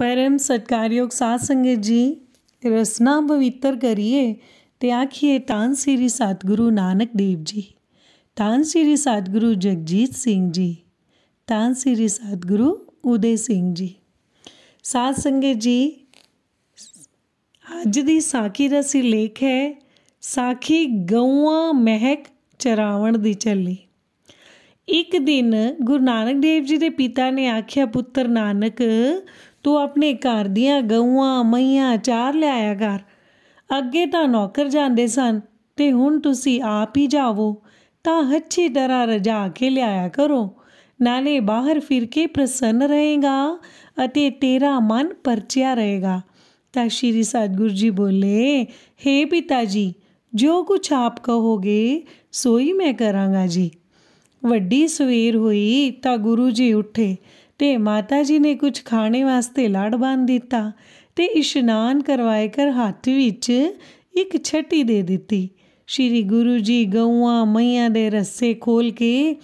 પરમ સત્કાર્યોગ સાત સંગતજી રસના પવિત્ર કરીએ તે આખીએ તાનશ્રી સતગુરુ નાનક દેવજી તાનશ્રી સતગુરુ જગજીતસિંહજી તાનશ્રી સતગુરુ ઉદયસિંહજી ਸਾਧ ਸੰਗਤ ਜੀ ਅੱਜ ਦੀ ਸਾਖੀ ਦਾ ਸਿਲੇਖ ਹੈ ਸਾਖੀ ਗਊਆਂ ਮਹਿਕ ਚਰਾਵਣ ਦੀ ਚੱਲੀ ਇੱਕ ਦਿਨ ਗੁਰੂ ਨਾਨਕ ਦੇਵ ਜੀ ਦੇ ਪਿਤਾ ਨੇ ਆਖਿਆ ਪੁੱਤਰ ਨਾਨਕ ਤੂੰ ਆਪਣੇ ਘਰ ਦੀਆਂ ਗਊਆਂ ਮਈਆਂ ਚਾਰ ਲਿਆਇਆ ਕਰ ਅੱਗੇ ਤਾਂ ਨੌਕਰ ਜਾਂਦੇ ਸਨ ਤੇ ਹੁਣ ਤੁਸੀਂ ਆਪ ਹੀ ਜਾਵੋ ਤਾਂ ਅੱਛੀ ਤਰ੍ਹਾਂ ਰਜਾ ਕੇ ਲਿਆਇਆ ਕਰੋ ਨਾਲੇ ਬਾਹਰ ਫਿਰ ਕੇ ਪ੍ਰਸੰਨ ਰਹੇਗਾ ਅਤੇ ਤੇਰਾ ਮਨ ਪਰਚਿਆ ਰਹੇਗਾ ਤਾਂ ਸ਼੍ਰੀ ਸਤਗੁਰ ਜੀ ਬੋਲੇ हे ਪਿਤਾ ਜੀ ਜੋ ਕੁਛ ਆਪ ਕਹੋਗੇ ਸੋਈ ਮੈਂ ਕਰਾਂਗਾ ਜੀ ਵੱਡੀ ਸਵੇਰ ਹੋਈ ਤਾਂ ਗੁਰੂ ਜੀ ਉੱਠੇ ਤੇ ਮਾਤਾ ਜੀ ਨੇ ਕੁਝ ਖਾਣੇ ਵਾਸਤੇ ਲੜ ਬੰਨ ਦਿੱਤਾ ਤੇ ਇਸ਼ਨਾਨ ਕਰਵਾਏ ਕਰ ਹੱਥ ਵਿੱਚ ਇੱਕ ਛੱਟੀ ਦੇ ਦਿੱਤੀ ਸ਼੍ਰੀ ਗੁਰੂ ਜੀ ਗਊਆਂ ਮਈਆਂ ਦੇ ਰਸੇ ਖੋਲ ਕੇ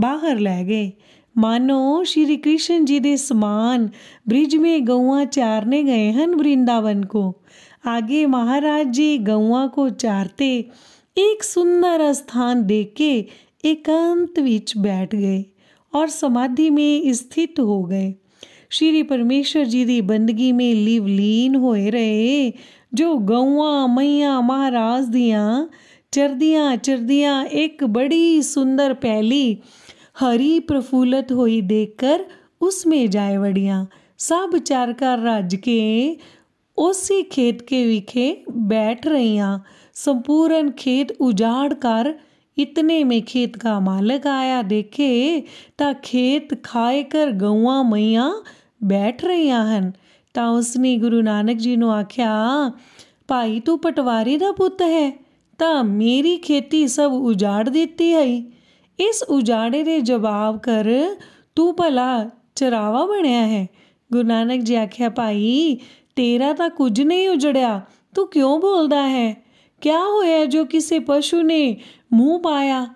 ਬਾਹਰ ਲੈ ਗਏ ਮਾਨੋ ਸ਼੍ਰੀ ਕ੍ਰਿਸ਼ਨ ਜੀ ਦੇ ਸਮਾਨ ਬ੍ਰਿਜ ਮੇ ਗਊਆਂ ਚਾਰਨੇ ਗਏ ਹਨ ਬ੍ਰਿੰਦਾਵਨ ਕੋ ਮਹਾਰਾਜ ਜੀ ਗਊਆਂ ਕੋ ਚਾਰਤੇ ਇੱਕ ਸੁੰਦਰ ਸਥਾਨ ਦੇ ਕੇ ਇਕਾਂਤ ਵਿੱਚ ਬੈਠ ਗਏ और समाधि में स्थित हो गए श्री परमेश्वर जी की बंदगी में ਲੀਨ ਹੋਏ रहे जो ਗਊਆਂ ਮਈਆਂ महाराज दियाँ ਚਰਦੀਆਂ ਚਰਦੀਆਂ एक बड़ी सुंदर पहली हरी ਪ੍ਰਫੁੱਲਤ हुई देखकर उसमें जाए वड़ियाँ सब चारकार रज के उसी खेत के विखे बैठ रही संपूर्ण खेत उजाड़ कर इतने में खेत का मालक आया देखे ਤਾਂ ਖੇਤ ਖਾਏ ਕਰ ਗਊਆਂ ਮਈਆਂ ਬੈਠ ਰਹੀਆਂ ਹਨ ਤਾਂ ਉਸਨੇ ਗੁਰੂ ਨਾਨਕ ਜੀ ਨੂੰ ਆਖਿਆ ਭਾਈ ਤੂੰ ਪਟਵਾਰੀ ਦਾ ਪੁੱਤ ਹੈ ਤਾਂ ਮੇਰੀ ਖੇਤੀ ਸਭ ਉਜਾੜ ਦਿੱਤੀ ਹੈ ਇਸ ਉਜਾੜੇ ਦੇ ਜਵਾਬ ਕਰ ਤੂੰ ਭਲਾ ਚਰਾਵਾ ਬਣਿਆ ਹੈ ਗੁਰੂ ਨਾਨਕ ਜੀ ਆਖਿਆ ਭਾਈ ਤੇਰਾ ਤਾਂ ਕੁਝ ਨਹੀਂ ਉਜੜਿਆ ਤੂੰ ਕਿਉਂ ਬੋਲਦਾ ਹੈ ਕਿਆ ਹੋਇਆ ਜੋ ਕਿਸੇ ਪਸ਼ੂ ਨੇ ਮੂੰਹ ਪਾਇਆ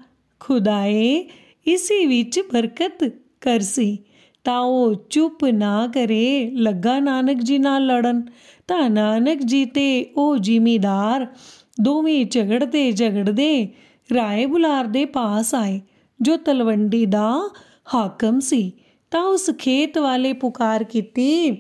ਖੁਦਾਏ ਇਸੇ ਵਿੱਚ ਬਰਕਤ ਕਰਸੀ ਤਾਂ ਉਹ ਚੁੱਪ ਨਾ ਕਰੇ ਲੱਗਾ ਨਾਨਕ ਜੀ ਨਾਲ ਲੜਨ ਤਾਂ ਨਾਨਕ ਜੀ ਤੇ ਉਹ ਜ਼ਿਮੀਦਾਰ ਦੋਵੇਂ ਝਗੜਦੇ ਝਗੜਦੇ ਰਾਏ ਬੁਲਾਰ ਦੇ ਪਾਸ ਆਏ ਜੋ ਤਲਵੰਡੀ ਦਾ ਹਾਕਮ ਸੀ ਤਾਂ ਉਸ ਖੇਤ ਵਾਲੇ ਪੁਕਾਰ ਕੀਤੀ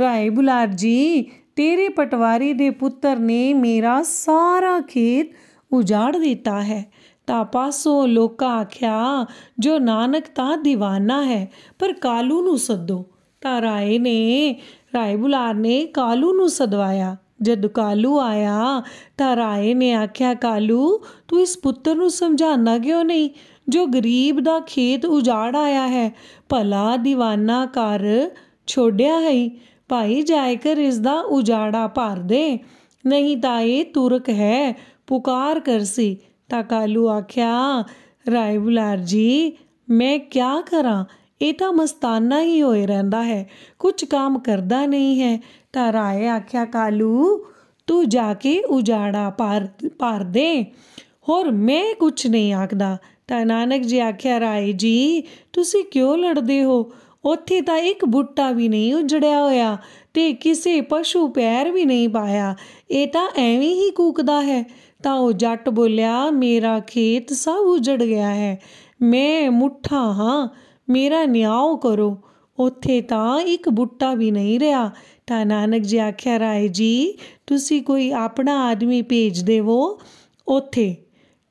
ਰਾਏ ਬੁਲਾਰ ਜੀ ਤੇਰੇ ਪਟਵਾਰੀ ਦੇ ਪੁੱਤਰ ਨੇ ਮੇਰਾ ਸਾਰਾ ਖੇਤ ਉਜਾੜ ਦਿੱਤਾ ਹੈ ਤਾਂ ਪਾਸੋਂ ਲੋਕਾਂ ਆਖਿਆ ਜੋ ਨਾਨਕ ਤਾਂ دیਵਾਨਾ ਹੈ ਪਰ ਕਾਲੂ ਨੂੰ ਸੱਦੋ ਤਾਂ ਰਾਏ ਨੇ ਰਾਏ ਬੁਲਾਰ ਨੇ ਕਾਲੂ ਨੂੰ ਸਦਵਾਇਆ ਜਦ ਕਾਲੂ ਆਇਆ ਤਾਂ ਰਾਏ ਨੇ ਆਖਿਆ ਕਾਲੂ ਤੂੰ ਇਸ ਪੁੱਤਰ ਨੂੰ ਸਮਝਾਣਾ ਕਿਉਂ ਨਹੀਂ ਜੋ ਗਰੀਬ ਦਾ ਖੇਤ ਉਜਾੜ ਆਇਆ ਹੈ ਭਲਾ دیਵਾਨਾ ਕਰ ਛੋੜਿਆ ਹੈ ਭਾਈ ਜਾਇਕਰ ਇਸ ਦਾ ਉਜਾੜਾ ਭਰ ਦੇ ਨਹੀਂ ਤਾਂ ਇਹ ਤੁਰਕ ਹੈ ਪੁਕਾਰ ਕਰ ਸੀ ਤਾਂ ਕਾਲੂ ਆਖਿਆ ਰਾਏ ਬੁਲਾਰ ਜੀ ਮੈਂ ਕਿਆ ਕਰਾਂ ਇਹ ਤਾਂ ਮਸਤਾਨਾ ਹੀ ਹੋਏ ਰਹਿੰਦਾ ਹੈ ਕੁਝ ਕੰਮ ਕਰਦਾ ਨਹੀਂ ਹੈ ਤਾਂ ਰਾਏ ਆਖਿਆ ਕਾਲੂ ਤੂੰ ਜਾ ਕੇ ਉਜਾੜਾ ਪਾਰ ਪਾਰ ਦੇ ਹੋਰ ਮੈਂ ਕੁਝ ਨਹੀਂ ਆਖਦਾ ਤਾਂ ਨਾਨਕ ਜੀ ਆਖਿਆ ਰਾਏ ਜੀ ਤੁਸੀਂ ਕਿਉਂ ਲੜਦੇ ਹੋ ਉੱਥੇ ਤਾਂ ਇੱਕ ਬੁੱਟਾ ਵੀ ਨਹੀਂ ਉਜੜਿਆ ਹੋਇਆ ਤੇ ਕਿਸੇ ਪਸ਼ੂ ਪੈਰ ਵੀ ਨਹੀਂ ਪਾਇਆ ਇਹ ਤਾਂ ਐਵੇਂ ਹੀ ਕੂਕਦਾ ਹੈ ਤਾਂ ਜੱਟ ਬੋਲਿਆ ਮੇਰਾ ਖੇਤ ਸਭ ਉਜੜ ਗਿਆ ਹੈ ਮੈਂ ਮੁੱਠਾ ਹਾਂ ਮੇਰਾ ਨਿਆਉ ਕਰੋ ਉੱਥੇ ਤਾਂ ਇੱਕ ਬੁੱਟਾ ਵੀ ਨਹੀਂ ਰਿਹਾ ਤਾਂ ਨਾਨਕ ਜੀ ਆਖਿਆ ਰਾਏ ਜੀ ਤੁਸੀਂ ਕੋਈ ਆਪਣਾ ਆਦਮੀ ਭੇਜ ਦੇਵੋ ਉੱਥੇ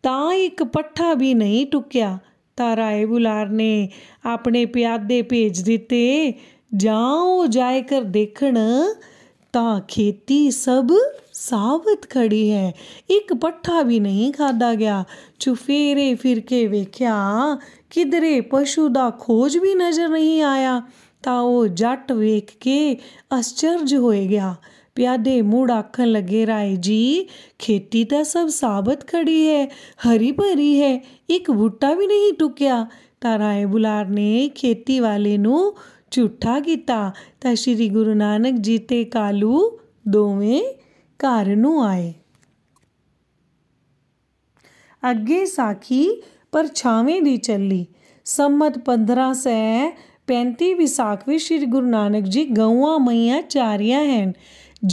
ਤਾਂ ਇੱਕ ਪੱਠਾ ਵੀ ਨਹੀਂ ਟੁੱਕਿਆ ਤਾਂ ਰਾਏ ਬੁਲਾਰ ਨੇ ਆਪਣੇ ਪਿਆਦੇ ਭੇਜ ਦਿੱਤੇ ਜਾਂ ਉਹ ਜਾਇ ਕਰ ਦੇਖਣ ਤਾਂ ਖੇਤੀ ਸਭ ਸਾਵਤ ਖੜੀ ਹੈ ਇੱਕ ਪੱਠਾ ਵੀ ਨਹੀਂ ਖਾਦਾ ਗਿਆ ਚੁਫੇਰੇ ਫਿਰ ਕੇ ਵੇਖਿਆ ਕਿਧਰੇ ਪਸ਼ੂ ਦਾ ਖੋਜ ਵੀ ਨਜ਼ਰ ਨਹੀਂ ਆਇਆ ਤਾਂ ਉਹ ਜੱਟ ਵੇਖ ਕੇ ਅਚਰਜ ਹੋ ਗਿਆ ਪਿਆਦੇ ਮੂੜ ਆਖਣ ਲੱਗੇ ਰਾਏ ਜੀ ਖੇਤੀ ਤਾਂ ਸਭ ਸਾਬਤ ਖੜੀ ਹੈ ਹਰੀ ਭਰੀ ਹੈ ਇੱਕ ਬੂਟਾ ਵੀ ਨਹੀਂ ਟੁਕਿਆ ਤਾਂ ਰਾਏ ਬੁਲਾਰ ਨੇ ਖੇਤੀ ਵਾਲੇ ਨੂੰ ਝੂਠਾ ਕੀਤਾ ਤਾਂ ਸ੍ਰੀ ਗੁਰੂ ਨਾਨਕ ਜੀ ਤੇ ਕਾਲੂ ਦੋਵੇਂ ਘਰ ਨੂੰ ਆਏ ਅੱਗੇ ਸਾਖੀ ਪਰਛਾਵੇਂ ਦੀ ਚੱਲੀ ਸੰਮਤ 15 ਸੈ 35 ਵਿਸਾਖ ਵੀ ਸ੍ਰੀ ਗੁਰੂ ਨਾਨਕ ਜੀ ਗਊਆਂ ਮਈਆਂ ਚਾਰੀਆਂ ਹਨ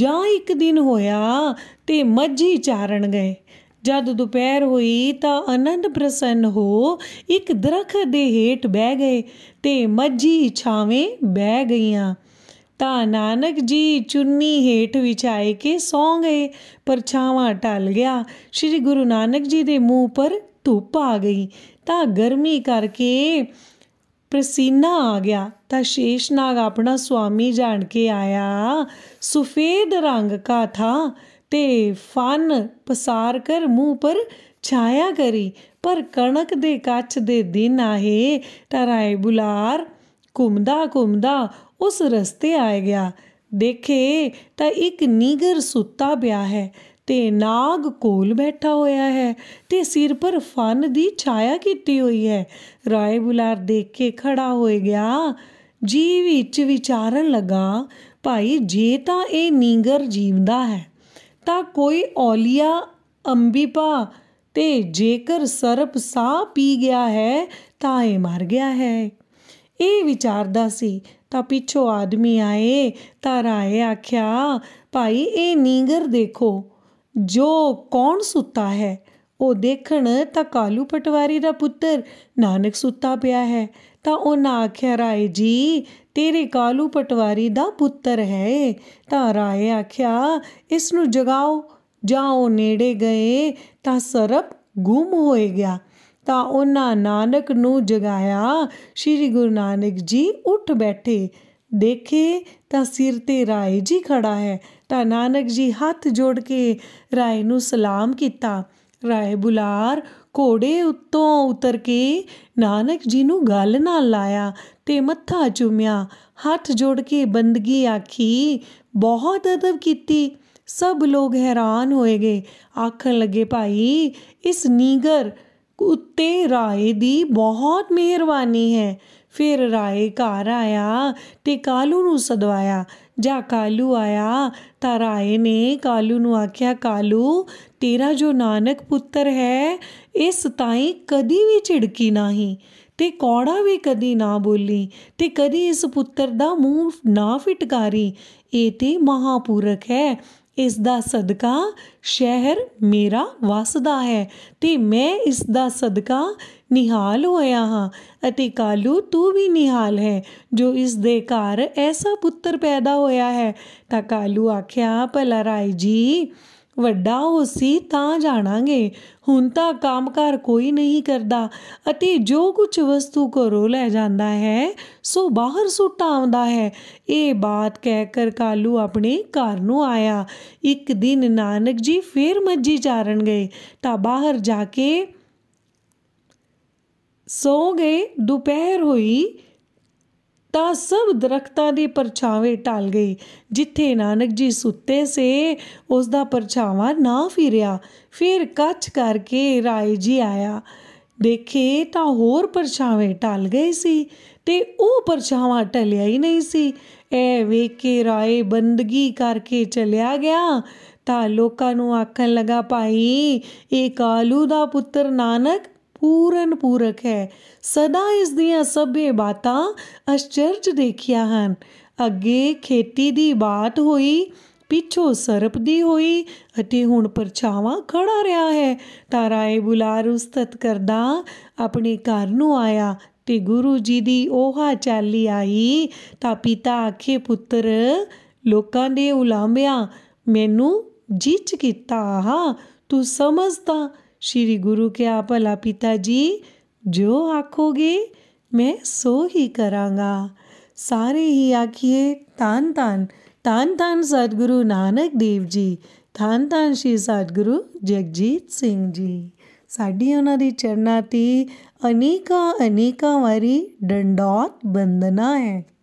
ਜਾਂ ਇੱਕ ਦਿਨ ਹੋਇਆ ਤੇ ਮੱਝੀ ਚਾਰਣ ਗਏ ਜਦ ਦੁਪਹਿਰ ਹੋਈ ਤਾਂ ਆਨੰਦ ਪ੍ਰਸੰਨ ਹੋ ਇੱਕ ਦਰਖਤ ਦੇ ਹੇਠ ਬਹਿ ਗਏ ਤੇ ਮੱਝੀ ਛਾਵੇਂ ਬਹਿ ਗਈਆਂ ਤਾਂ ਨਾਨਕ ਜੀ ਚੁੰਨੀ ਹੇਠ ਵਿਛਾਏ ਕੇ ਸੌਂ ਗਏ ਪਰ ਛਾਵਾਂ ਟਲ ਗਿਆ ਸ੍ਰੀ ਗੁਰੂ ਨਾਨਕ ਜੀ ਦੇ ਮੂੰਹ ਪਰ ਧੁੱਪ ਆ ਗਈ ਤਾਂ ਗਰਮੀ ਕਰਕੇ ਪ੍ਰਸੀਨਾ ਆ ਗਿਆ ਤਾਂ ਸ਼ੇਸ਼ਨਾਗ ਆਪਣਾ ਸੁਆਮੀ ਜਾਣ ਕੇ ਆਇਆ ਸਫੇਦ ਰੰਗ ਦਾ ਥਾ ਤੇ ਫਨ ਪਸਾਰ ਕਰ ਮੂੰਹ ਪਰ ਛਾਇਆ ਕਰੀ ਪਰ ਕਣਕ ਦੇ ਕੱਚ ਦੇ ਦਿਨ ਆਹੇ ਟਰਾਏ ਬੁਲਾਰ ਕੁੰਮਦਾ ਕੁੰਮਦਾ ਉਸ ਰਸਤੇ ਆ ਗਿਆ ਦੇਖੇ ਤਾਂ ਇੱਕ ਨੀਗਰ ਸੁੱਤਾ ਪਿਆ ਹੈ ਤੇ ਨਾਗ ਕੋਲ ਬੈਠਾ ਹੋਇਆ ਹੈ ਤੇ ਸਿਰ ਪਰ ਫਨ ਦੀ ਛਾਇਆ ਕੀਤੀ ਹੋਈ ਹੈ ਰਾਏ ਬੁਲਾਰ ਦੇਖ ਕੇ ਖੜਾ ਹੋ ਗਿਆ ਜੀ ਵਿੱਚ ਵਿਚਾਰਨ ਲਗਾ ਭਾਈ ਜੇ ਤਾਂ ਇਹ ਨੀਗਰ ਜੀਵਦਾ ਹੈ ਤਾਂ ਕੋਈ ਔਲੀਆ ਅੰਬਿਪਾ ਤੇ ਜੇਕਰ ਸਰਪ ਸਾਹ ਪੀ ਗਿਆ ਹੈ ਤਾਂ ਇਹ ਮਰ ਗਿਆ ਹੈ ਇਹ ਵਿਚਾਰਦਾ ਸੀ ਤਾਂ ਪਿੱਛੋਂ ਆਦਮੀ ਆਏ ਤਾਂ ਰਾਏ ਆਖਿਆ ਭਾਈ ਇਹ ਨੀਂਗਰ ਦੇਖੋ ਜੋ ਕੌਣ ਸੁੱਤਾ ਹੈ ਉਹ ਦੇਖਣ ਤਾਂ ਕਾਲੂ ਪਟਵਾਰੀ ਦਾ ਪੁੱਤਰ ਨਾਨਕ ਸੁੱਤਾ ਪਿਆ ਹੈ ਤਾਂ ਉਹਨਾਂ ਆਖਿਆ ਰਾਏ ਜੀ ਤੇਰੇ ਕਾਲੂ ਪਟਵਾਰੀ ਦਾ ਪੁੱਤਰ ਹੈ ਤਾਂ ਰਾਏ ਆਖਿਆ ਇਸ ਨੂੰ ਜਗਾਓ ਜਾਓ ਨੇੜੇ ਗਏ ਤਾਂ ਸਰਪ ਗੁੰਮ ਹੋਏ ਗਿਆ ਤਾਂ ਉਹਨਾਂ ਨਾਨਕ ਨੂੰ ਜਗਾਇਆ ਸ੍ਰੀ ਗੁਰੂ ਨਾਨਕ ਜੀ ਉੱਠ ਬੈਠੇ ਦੇਖੇ ਤਾਂ ਸਿਰ ਤੇ ਰਾਏ ਜੀ ਖੜਾ ਹੈ ਤਾਂ ਨਾਨਕ ਜੀ ਹੱਥ ਜੋੜ ਕੇ ਰਾਏ ਨੂੰ ਸਲਾਮ ਕੀਤਾ ਰਾਏ ਬੁਲਾਰ ਘੋੜੇ ਉੱਤੋਂ ਉਤਰ ਕੇ ਨਾਨਕ ਜੀ ਨੂੰ ਗਲ ਨਾਲ ਲਾਇਆ ਤੇ ਮੱਥਾ ਚੁੰਮਿਆ ਹੱਥ ਜੋੜ ਕੇ ਬੰਦਗੀ ਆਖੀ ਬਹੁਤ ਅਦਬ ਕੀਤੀ ਸਭ ਲੋਕ ਹੈਰਾਨ ਹੋਏ ਗਏ ਆਖਣ ਲੱਗੇ ਭਾਈ ਇਸ ਨੀਗਰ ਉੱਤੇ ਰਾਏ ਦੀ ਬਹੁਤ ਮਿਹਰਬਾਨੀ ਹੈ ਫਿਰ ਰਾਏ ਘਰ ਆਇਆ ਤੇ ਕਾਲੂ ਨੂੰ ਸਦਵਾਇਆ ਜਾ ਕਾਲੂ ਆਇਆ ਤਾਂ ਰਾਏ ਨੇ ਕਾਲੂ ਨੂੰ ਆਖਿਆ ਕਾਲੂ ਤੇਰਾ ਜੋ ਨਾਨਕ ਪੁੱਤਰ ਹੈ ਇਸ ਤਾਈ ਕਦੀ ਵੀ ਝਿੜਕੀ ਨਹੀਂ ਤੇ ਕੌੜਾ ਵੀ ਕਦੀ ਨਾ ਬੋਲੀ ਤੇ ਕਦੀ ਇਸ ਪੁੱਤਰ ਦਾ ਮੂੰਹ ਨਾ ਫਿਟਕਾਰੀ ਇਹ ਤੇ ਮਹਾਪੂਰਕ ਹੈ ਇਸ ਦਾ ਸਦਕਾ ਸ਼ਹਿਰ ਮੇਰਾ ਵਸਦਾ ਹੈ ਤੇ ਮੈਂ ਇਸ ਦਾ ਸਦਕਾ ਨਿਹਾਲ ਹੋਇਆ ਹਾਂ ਅਤੇ ਕਾਲੂ ਤੂੰ ਵੀ ਨਿਹਾਲ ਹੈ ਜੋ ਇਸ ਦੇ ਘਰ ਐਸਾ ਪੁੱਤਰ ਪੈਦਾ ਹੋਇਆ ਹੈ ਤਾਂ ਕਾਲੂ ਆਖਿਆ ਭਲਾ ਰਾਏ ਜੀ ਵੱਡਾ ਹੋ ਸੀ ਤਾਂ ਜਾਣਾਂਗੇ ਹੁਣ ਤਾਂ ਕੰਮਕਾਰ ਕੋਈ ਨਹੀਂ ਕਰਦਾ ਅਤੇ ਜੋ ਕੁਝ ਵਸਤੂ ਰੋ ਲੈ ਜਾਂਦਾ ਹੈ ਸੋ ਬਾਹਰ ਸੁੱਟ ਆਉਂਦਾ ਹੈ ਇਹ ਬਾਤ ਕਹਿ ਕਰ ਕਾਲੂ ਆਪਣੇ ਘਰ ਨੂੰ ਆਇਆ ਇੱਕ ਦਿਨ ਨਾਨਕ ਜੀ ਫੇਰ ਮੱਜੀ ਚਾਰਨ ਗਏ ਤਾਂ ਬਾਹਰ ਜਾ ਕੇ ਸੋ ਗਏ ਦੁਪਹਿਰ ਹੋਈ ਤਾਂ ਸਭ ਦਰਖਤਾਂ ਦੇ ਪਰਛਾਵੇਂ ਟਲ ਗਏ ਜਿੱਥੇ ਨਾਨਕ ਜੀ ਸੁੱਤੇ ਸੇ ਉਸ ਦਾ ਪਰਛਾਵਾਂ ਨਾ ਫਿਰਿਆ ਫਿਰ ਕੱਚ ਕਰਕੇ ਰਾਏ ਜੀ ਆਇਆ ਦੇਖੇ ਤਾਂ ਹੋਰ ਪਰਛਾਵੇਂ ਟਲ ਗਏ ਸੀ ਤੇ ਉਹ ਪਰਛਾਵਾਂ ਟਲਿਆ ਹੀ ਨਹੀਂ ਸੀ ਐ ਵੇਖੇ ਕੇ ਰਾਏ ਬੰਦਗੀ ਕਰਕੇ ਚਲਿਆ ਗਿਆ ਤਾਂ ਲੋਕਾਂ ਨੂੰ ਆਖਣ ਲਗਾ ਭਾਈ ਇਹ ਕਾਲੂ ਦਾ ਪੁੱਤਰ ਨਾਨਕ ਪੂਰਨ ਪੂਰਕ ਹੈ ਸਦਾ ਇਸ ਦੀਆਂ ਸਭੇ ਬਾਤਾਂ ਅਚਰਜ ਦੇਖਿਆ ਹਨ ਅੱਗੇ ਖੇਤੀ ਦੀ ਬਾਤ ਹੋਈ ਪਿੱਛੋਂ ਸਰਪ ਦੀ ਹੋਈ ਅਤੇ ਹੁਣ ਪਰਛਾਵਾਂ ਖੜਾ ਰਿਹਾ ਹੈ ਤਾਰਾਏ ਬੁਲਾਰ ਉਸਤਤ ਕਰਦਾ ਆਪਣੇ ਘਰ ਨੂੰ ਆਇਆ ਤੇ ਗੁਰੂ ਜੀ ਦੀ ਉਹਾ ਚਾਲੀ ਆਈ ਤਾਂ ਪਿਤਾ ਆਖੇ ਪੁੱਤਰ ਲੋਕਾਂ ਦੇ ਉਲਾਮਿਆਂ ਮੈਨੂੰ ਜਿੱਚ ਕੀਤਾ ਹਾਂ ਤੂੰ ਸਮਝਦਾ ਸ਼੍ਰੀ ਗੁਰੂ ਕੇ ਆਪ ਭਲਾ ਪਿਤਾ ਜੀ ਜੋ ਆਖੋਗੇ ਮੈਂ ਸੋ ਹੀ ਕਰਾਂਗਾ ਸਾਰੇ ਹੀ ਆਖੀਏ ਤਾਨ ਤਾਨ ਤਾਨ ਤਾਨ ਸਤਿਗੁਰੂ ਨਾਨਕ ਦੇਵ ਜੀ ਤਾਨ ਤਾਨ ਸ਼੍ਰੀ ਸਤਿਗੁਰੂ ਜਗਜੀਤ ਸਿੰਘ ਜੀ ਸਾਡੀ ਉਹਨਾਂ ਦੀ ਚਰਨਾਂ ਤੇ ਅਨੇਕਾ ਅਨੇਕਾ ਵਾਰੀ ਡੰਡੌਤ ਬੰਦਨਾ ਹੈ